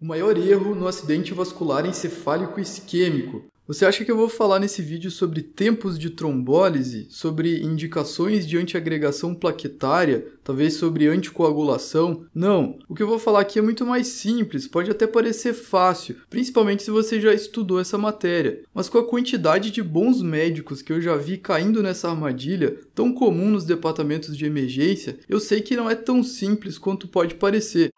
O maior erro no acidente vascular encefálico isquêmico. Você acha que eu vou falar nesse vídeo sobre tempos de trombólise, sobre indicações de antiagregação plaquetária, talvez sobre anticoagulação? Não, o que eu vou falar aqui é muito mais simples, pode até parecer fácil, principalmente se você já estudou essa matéria. Mas com a quantidade de bons médicos que eu já vi caindo nessa armadilha, tão comum nos departamentos de emergência, eu sei que não é tão simples quanto pode parecer.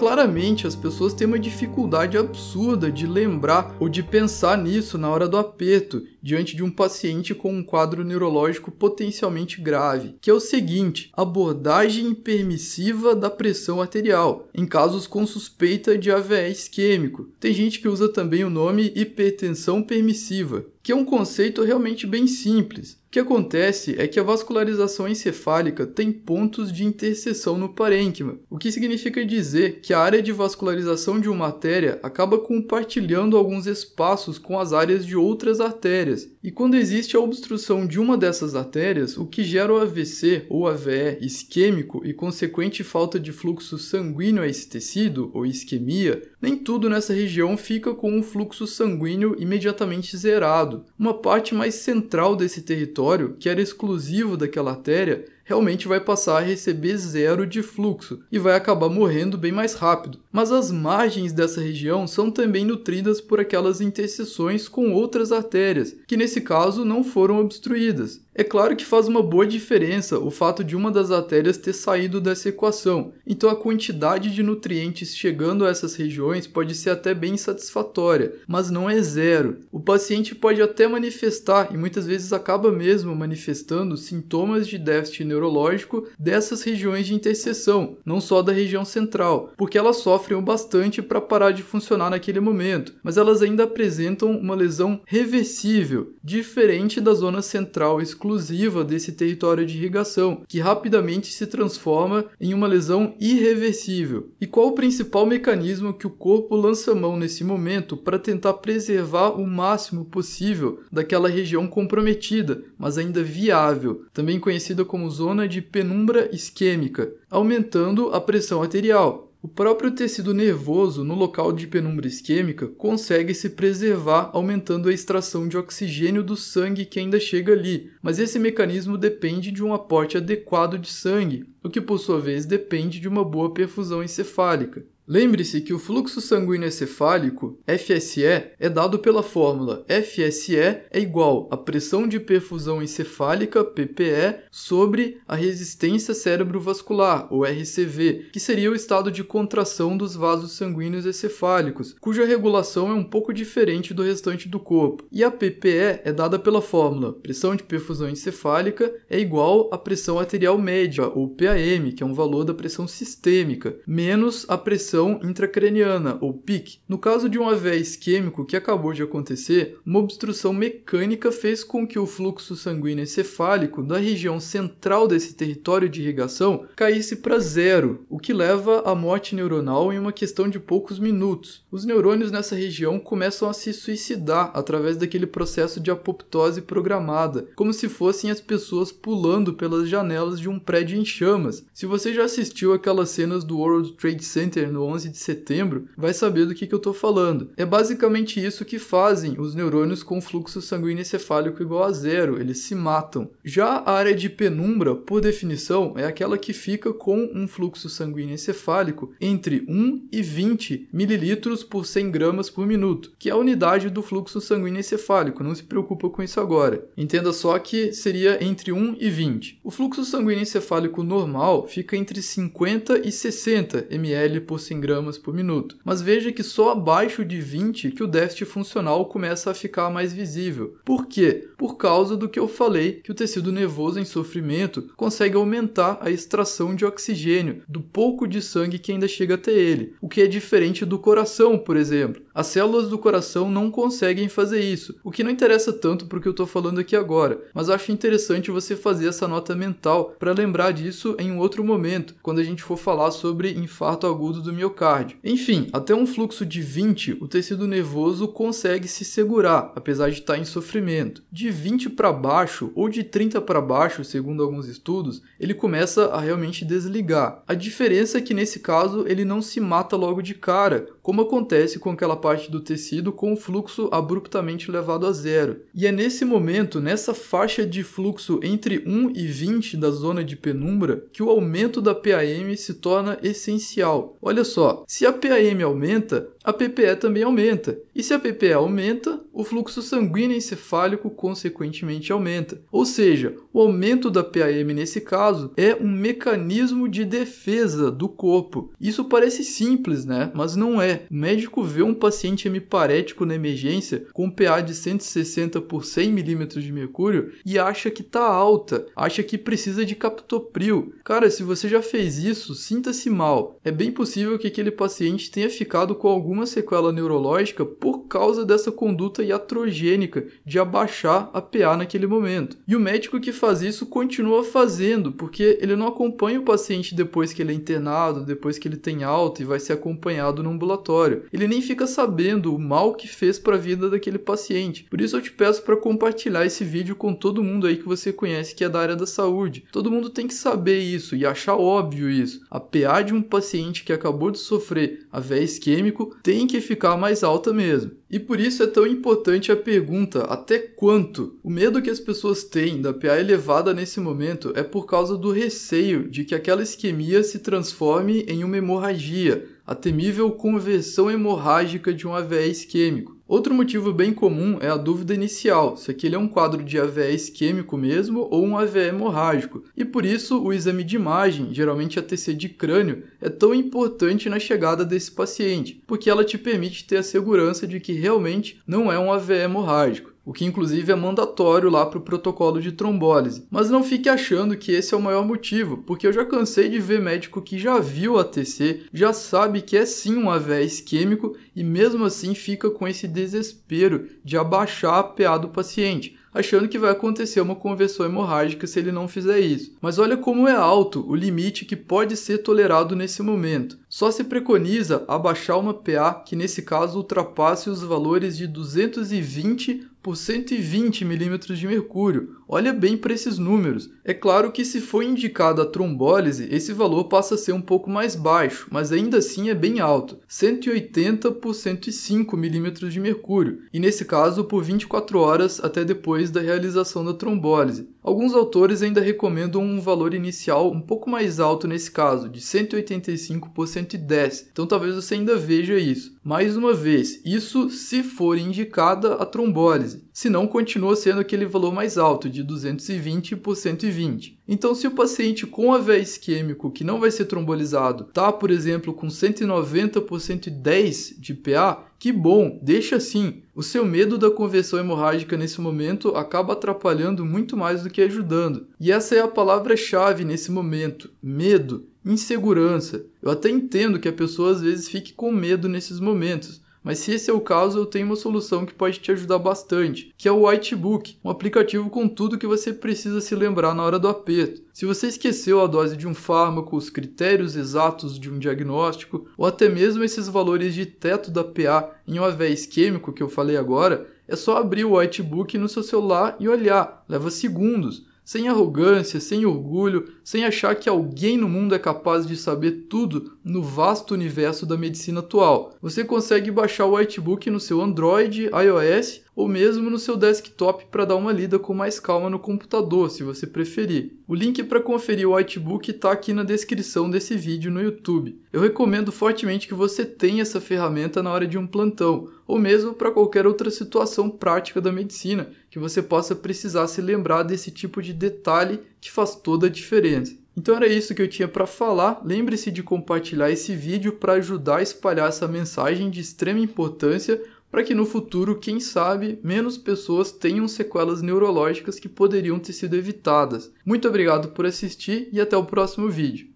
claramente, as pessoas têm uma dificuldade absurda de lembrar ou de pensar nisso na hora do aperto, diante de um paciente com um quadro neurológico potencialmente grave, que é o seguinte: abordagem permissiva da pressão arterial, em casos com suspeita de AVE isquêmico. Tem gente que usa também o nome hipertensão permissiva que é um conceito realmente bem simples. O que acontece é que a vascularização encefálica tem pontos de interseção no parênquima, o que significa dizer que a área de vascularização de uma artéria acaba compartilhando alguns espaços com as áreas de outras artérias. E quando existe a obstrução de uma dessas artérias, o que gera o AVC ou AVE isquêmico e consequente falta de fluxo sanguíneo a esse tecido, ou isquemia, nem tudo nessa região fica com o um fluxo sanguíneo imediatamente zerado uma parte mais central desse território, que era exclusivo daquela artéria, realmente vai passar a receber zero de fluxo e vai acabar morrendo bem mais rápido. Mas as margens dessa região são também nutridas por aquelas interseções com outras artérias, que nesse caso não foram obstruídas. É claro que faz uma boa diferença o fato de uma das artérias ter saído dessa equação, então a quantidade de nutrientes chegando a essas regiões pode ser até bem satisfatória, mas não é zero. O paciente pode até manifestar, e muitas vezes acaba mesmo manifestando, sintomas de déficit neurológico dessas regiões de interseção, não só da região central, porque elas sofrem bastante para parar de funcionar naquele momento, mas elas ainda apresentam uma lesão reversível, diferente da zona central excluída inclusiva desse território de irrigação, que rapidamente se transforma em uma lesão irreversível. E qual o principal mecanismo que o corpo lança mão nesse momento para tentar preservar o máximo possível daquela região comprometida, mas ainda viável, também conhecida como zona de penumbra isquêmica, aumentando a pressão arterial, o próprio tecido nervoso no local de penumbra isquêmica consegue se preservar aumentando a extração de oxigênio do sangue que ainda chega ali, mas esse mecanismo depende de um aporte adequado de sangue, o que por sua vez depende de uma boa perfusão encefálica. Lembre-se que o fluxo sanguíneo encefálico, FSE, é dado pela fórmula FSE é igual à pressão de perfusão encefálica, PPE, sobre a resistência cerebrovascular, ou RCV, que seria o estado de contração dos vasos sanguíneos encefálicos, cuja regulação é um pouco diferente do restante do corpo. E a PPE é dada pela fórmula pressão de perfusão encefálica é igual à pressão arterial média, ou PAM, que é um valor da pressão sistêmica, menos a pressão obstrução intracraniana, ou PIC. No caso de um AVE isquêmico que acabou de acontecer, uma obstrução mecânica fez com que o fluxo sanguíneo encefálico da região central desse território de irrigação caísse para zero, o que leva à morte neuronal em uma questão de poucos minutos. Os neurônios nessa região começam a se suicidar através daquele processo de apoptose programada, como se fossem as pessoas pulando pelas janelas de um prédio em chamas. Se você já assistiu aquelas cenas do World Trade Center no 11 de setembro, vai saber do que, que eu estou falando. É basicamente isso que fazem os neurônios com fluxo sanguíneo encefálico igual a zero, eles se matam. Já a área de penumbra, por definição, é aquela que fica com um fluxo sanguíneo encefálico entre 1 e 20 mililitros por 100 gramas por minuto, que é a unidade do fluxo sanguíneo encefálico, não se preocupa com isso agora. Entenda só que seria entre 1 e 20. O fluxo sanguíneo encefálico normal fica entre 50 e 60 ml por 100 gramas por minuto. Mas veja que só abaixo de 20 que o déficit funcional começa a ficar mais visível. Por quê? Por causa do que eu falei, que o tecido nervoso em sofrimento consegue aumentar a extração de oxigênio do pouco de sangue que ainda chega até ele, o que é diferente do coração, por exemplo. As células do coração não conseguem fazer isso, o que não interessa tanto para o que eu estou falando aqui agora, mas acho interessante você fazer essa nota mental para lembrar disso em um outro momento, quando a gente for falar sobre infarto agudo do miocárdio. Enfim, até um fluxo de 20, o tecido nervoso consegue se segurar, apesar de estar tá em sofrimento. De 20 para baixo, ou de 30 para baixo, segundo alguns estudos, ele começa a realmente desligar. A diferença é que nesse caso ele não se mata logo de cara, como acontece com aquela parte do tecido com o fluxo abruptamente levado a zero. E é nesse momento, nessa faixa de fluxo entre 1 e 20 da zona de penumbra, que o aumento da PAM se torna essencial. Olha só, se a PAM aumenta, a PPE também aumenta. E se a PPE aumenta, o fluxo sanguíneo encefálico consequentemente aumenta. Ou seja, o aumento da PAM nesse caso é um mecanismo de defesa do corpo. Isso parece simples, né? Mas não é. O médico vê um paciente hemiparético na emergência com PA de 160 por 100 milímetros de mercúrio e acha que tá alta, acha que precisa de captopril. Cara, se você já fez isso, sinta-se mal. É bem possível que aquele paciente tenha ficado com algum alguma sequela neurológica por causa dessa conduta iatrogênica de abaixar a PA naquele momento. E o médico que faz isso continua fazendo, porque ele não acompanha o paciente depois que ele é internado, depois que ele tem alta e vai ser acompanhado no ambulatório. Ele nem fica sabendo o mal que fez para a vida daquele paciente. Por isso eu te peço para compartilhar esse vídeo com todo mundo aí que você conhece que é da área da saúde. Todo mundo tem que saber isso e achar óbvio isso. A PA de um paciente que acabou de sofrer a véia isquêmico tem que ficar mais alta mesmo. E por isso é tão importante a pergunta: até quanto? O medo que as pessoas têm da PA elevada nesse momento é por causa do receio de que aquela isquemia se transforme em uma hemorragia, a temível conversão hemorrágica de um AVE isquêmico. Outro motivo bem comum é a dúvida inicial, se aquele é um quadro de AVE isquêmico mesmo ou um AVE hemorrágico, e por isso o exame de imagem, geralmente a TC de crânio, é tão importante na chegada desse paciente, porque ela te permite ter a segurança de que realmente não é um AVE hemorrágico o que inclusive é mandatório lá para o protocolo de trombólise. Mas não fique achando que esse é o maior motivo, porque eu já cansei de ver médico que já viu ATC, já sabe que é sim um AVE isquêmico e mesmo assim fica com esse desespero de abaixar a PA do paciente achando que vai acontecer uma conversão hemorrágica se ele não fizer isso. Mas olha como é alto o limite que pode ser tolerado nesse momento. Só se preconiza abaixar uma PA que nesse caso ultrapasse os valores de 220 por 120 milímetros de mercúrio. Olha bem para esses números. É claro que se for indicada a trombólise, esse valor passa a ser um pouco mais baixo, mas ainda assim é bem alto, 180 por 105 milímetros de mercúrio, e nesse caso por 24 horas até depois da realização da trombólise. Alguns autores ainda recomendam um valor inicial um pouco mais alto nesse caso, de 185 por 110. Então talvez você ainda veja isso. Mais uma vez, isso se for indicada a trombólise senão continua sendo aquele valor mais alto, de 220 por 120. Então, se o paciente com AV isquêmico que não vai ser trombolizado está, por exemplo, com 190 por 110 de PA, que bom, deixa assim. O seu medo da conversão hemorrágica nesse momento acaba atrapalhando muito mais do que ajudando. E essa é a palavra-chave nesse momento: medo, insegurança. Eu até entendo que a pessoa às vezes fique com medo nesses momentos mas se esse é o caso, eu tenho uma solução que pode te ajudar bastante, que é o Whitebook, um aplicativo com tudo que você precisa se lembrar na hora do aperto. Se você esqueceu a dose de um fármaco, os critérios exatos de um diagnóstico, ou até mesmo esses valores de teto da PA em um AV isquêmico que eu falei agora, é só abrir o Whitebook no seu celular e olhar, leva segundos sem arrogância, sem orgulho, sem achar que alguém no mundo é capaz de saber tudo no vasto universo da medicina atual. Você consegue baixar o Whitebook no seu Android, iOS ou mesmo no seu desktop para dar uma lida com mais calma no computador, se você preferir. O link para conferir o whitebook está aqui na descrição desse vídeo no YouTube. Eu recomendo fortemente que você tenha essa ferramenta na hora de um plantão, ou mesmo para qualquer outra situação prática da medicina, que você possa precisar se lembrar desse tipo de detalhe que faz toda a diferença. Então era isso que eu tinha para falar. Lembre-se de compartilhar esse vídeo para ajudar a espalhar essa mensagem de extrema importância para que no futuro, quem sabe, menos pessoas tenham sequelas neurológicas que poderiam ter sido evitadas. Muito obrigado por assistir e até o próximo vídeo.